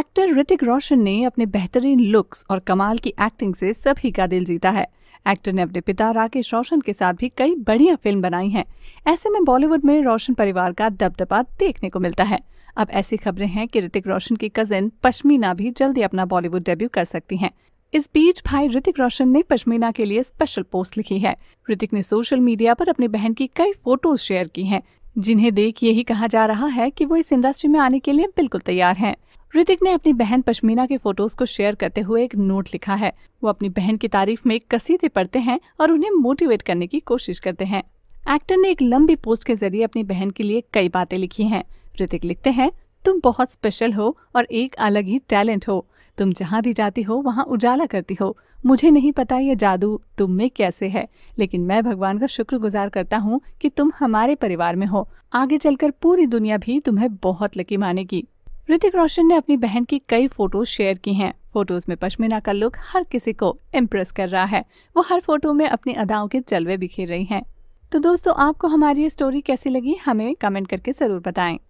Actor Hrithik रोशन ने अपने बेहतरीन लुक्स और कमाल की एक्टिंग से सभी का दिल जीता है एक्टर ने अपने पिता राकेश रोशन के साथ भी कई बढ़िया फिल्म बनाई हैं ऐसे में बॉलीवुड में रोशन परिवार का दबदबा देखने को मिलता है अब ऐसी खबरें हैं कि ऋतिक रोशन की कजिन पश्मीना भी जल्दी अपना बॉलीवुड डेब्यू कर सकती हैं इस बीच भाई ऋतिक रोशन ने पश्मीना के लिए स्पेशल पोस्ट लिखी है ऋतिक ने सोशल मीडिया पर अपनी बहन की कई फोटोज शेयर की हैं जिन्हें देख यही कहा जा रहा है कि वो इस इंडस्ट्री में आने के लिए बिल्कुल तैयार हैं। ऋतिक ने अपनी बहन पश्मीना के फोटोज को शेयर करते हुए एक नोट लिखा है वो अपनी बहन की तारीफ में कसीदे पढ़ते हैं और उन्हें मोटिवेट करने की कोशिश करते हैं एक्टर ने एक लंबी पोस्ट के जरिए अपनी बहन के लिए कई बातें लिखी हैं। ऋतिक लिखते हैं तुम बहुत स्पेशल हो और एक अलग ही टैलेंट हो तुम जहाँ भी जाती हो वहाँ उजाला करती हो मुझे नहीं पता ये जादू तुम में कैसे है लेकिन मैं भगवान का शुक्रगुजार करता हूँ कि तुम हमारे परिवार में हो आगे चलकर पूरी दुनिया भी तुम्हें बहुत लकी मानेगी ऋतिक रोशन ने अपनी बहन की कई फोटोज शेयर की हैं फोटोज में पश्मीना का लुक हर किसी को इम्प्रेस कर रहा है वो हर फोटो में अपनी अदाओं के जलवे बिखेर रही हैं तो दोस्तों आपको हमारी ये स्टोरी कैसी लगी हमें कमेंट करके ज़रूर बताएं